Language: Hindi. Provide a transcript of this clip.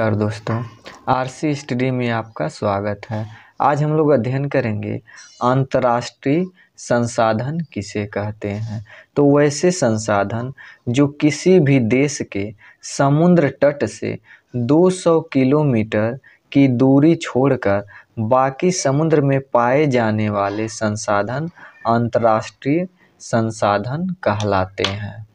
नमस्कार दोस्तों आरसी स्टडी में आपका स्वागत है आज हम लोग अध्ययन करेंगे अंतर्राष्ट्रीय संसाधन किसे कहते हैं तो वैसे संसाधन जो किसी भी देश के समुद्र तट से 200 किलोमीटर की दूरी छोड़कर बाकी समुद्र में पाए जाने वाले संसाधन अंतर्राष्ट्रीय संसाधन कहलाते हैं